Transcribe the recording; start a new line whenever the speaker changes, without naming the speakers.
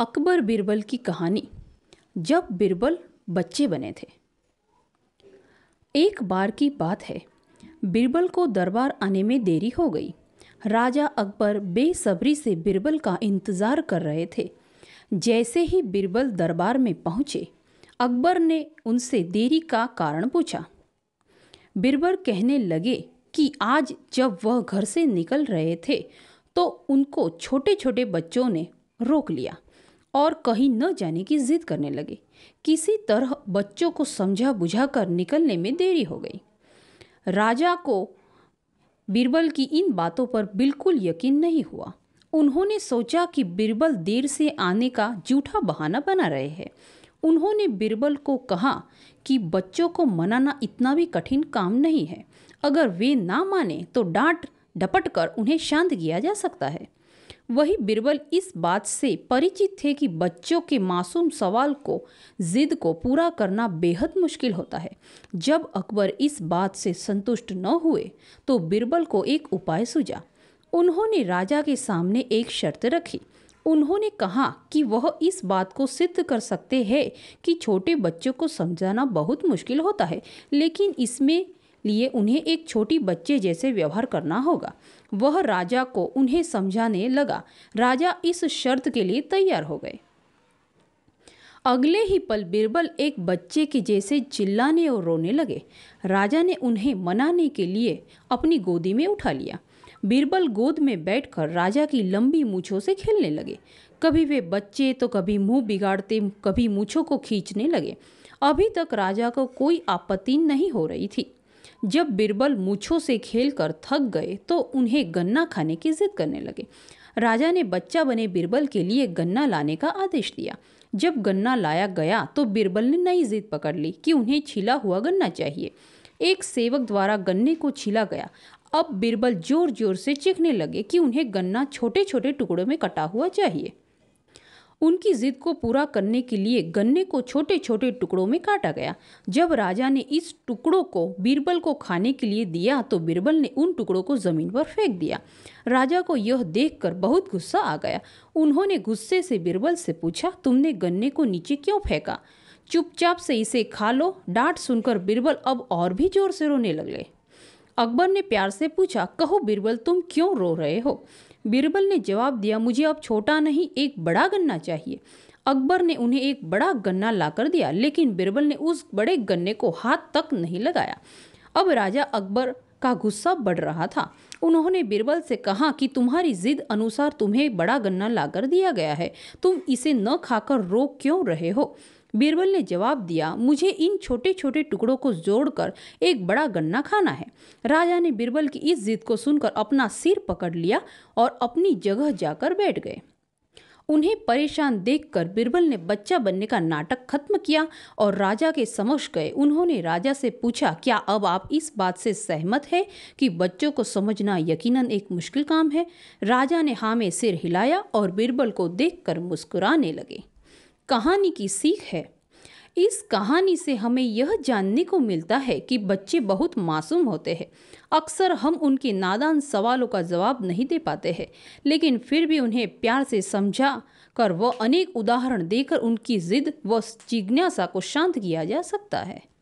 अकबर बिरबल की कहानी जब बिरबल बच्चे बने थे एक बार की बात है बिरबल को दरबार आने में देरी हो गई राजा अकबर बेसब्री से बिरबल का इंतज़ार कर रहे थे जैसे ही बिरबल दरबार में पहुंचे अकबर ने उनसे देरी का कारण पूछा बिरबल कहने लगे कि आज जब वह घर से निकल रहे थे तो उनको छोटे छोटे बच्चों ने रोक लिया और कहीं न जाने की जिद करने लगे किसी तरह बच्चों को समझा बुझा कर निकलने में देरी हो गई राजा को बीरबल की इन बातों पर बिल्कुल यकीन नहीं हुआ उन्होंने सोचा कि बीरबल देर से आने का जूठा बहाना बना रहे हैं उन्होंने बीरबल को कहा कि बच्चों को मनाना इतना भी कठिन काम नहीं है अगर वे ना माने तो डांट डपट कर उन्हें शांत किया जा सकता है वही बिरबल इस बात से परिचित थे कि बच्चों के मासूम सवाल को जिद को पूरा करना बेहद मुश्किल होता है जब अकबर इस बात से संतुष्ट न हुए तो बिरबल को एक उपाय सूझा उन्होंने राजा के सामने एक शर्त रखी उन्होंने कहा कि वह इस बात को सिद्ध कर सकते हैं कि छोटे बच्चों को समझाना बहुत मुश्किल होता है लेकिन इसमें लिए उन्हें एक छोटी बच्चे जैसे व्यवहार करना होगा वह राजा को उन्हें समझाने लगा राजा इस शर्त के लिए तैयार हो गए अगले ही पल बीरबल एक बच्चे के जैसे चिल्लाने और रोने लगे राजा ने उन्हें मनाने के लिए अपनी गोदी में उठा लिया बीरबल गोद में बैठकर राजा की लंबी मूछों से खेलने लगे कभी वे बच्चे तो कभी मुंह बिगाड़ते कभी मूछों को खींचने लगे अभी तक राजा को कोई आपत्ति नहीं हो रही थी जब बिरबल मूछों से खेलकर थक गए तो उन्हें गन्ना खाने की जिद करने लगे राजा ने बच्चा बने बिरबल के लिए गन्ना लाने का आदेश दिया जब गन्ना लाया गया तो बिरबल ने नई जिद पकड़ ली कि उन्हें छिला हुआ गन्ना चाहिए एक सेवक द्वारा गन्ने को छिला गया अब बिरबल जोर जोर से चीखने लगे कि उन्हें गन्ना छोटे छोटे टुकड़ों में कटा हुआ चाहिए उनकी जिद को पूरा करने के लिए गन्ने को छोटे छोटे टुकड़ों में काटा गया जब राजा ने इस टुकड़ों को बीरबल को खाने के लिए दिया तो बीरबल ने उन टुकड़ों को ज़मीन पर फेंक दिया राजा को यह देखकर बहुत गुस्सा आ गया उन्होंने गुस्से से बीरबल से पूछा तुमने गन्ने को नीचे क्यों फेंका चुपचाप से इसे खा लो डांट सुनकर बीरबल अब और भी जोर से रोने लगे अकबर ने प्यार से पूछा कहो बीरबल तुम क्यों रो रहे हो बीरबल ने जवाब दिया मुझे अब छोटा नहीं एक बड़ा गन्ना चाहिए अकबर ने उन्हें एक बड़ा गन्ना लाकर दिया लेकिन बीरबल ने उस बड़े गन्ने को हाथ तक नहीं लगाया अब राजा अकबर का गुस्सा बढ़ रहा था उन्होंने बीरबल से कहा कि तुम्हारी जिद अनुसार तुम्हें बड़ा गन्ना लाकर दिया गया है तुम इसे न खाकर रो क्यों रहे हो बीरबल ने जवाब दिया मुझे इन छोटे छोटे टुकड़ों को जोड़कर एक बड़ा गन्ना खाना है राजा ने बीरबल की इस जिद को सुनकर अपना सिर पकड़ लिया और अपनी जगह जाकर बैठ गए उन्हें परेशान देखकर बीरबल ने बच्चा बनने का नाटक खत्म किया और राजा के समक्ष गए उन्होंने राजा से पूछा क्या अब आप इस बात से सहमत है कि बच्चों को समझना यकीनन एक मुश्किल काम है राजा ने हाँ में सिर हिलाया और बीरबल को देखकर मुस्कुराने लगे कहानी की सीख है इस कहानी से हमें यह जानने को मिलता है कि बच्चे बहुत मासूम होते हैं अक्सर हम उनके नादान सवालों का जवाब नहीं दे पाते हैं लेकिन फिर भी उन्हें प्यार से समझा कर व अनेक उदाहरण देकर उनकी जिद व जिज्ञासा को शांत किया जा सकता है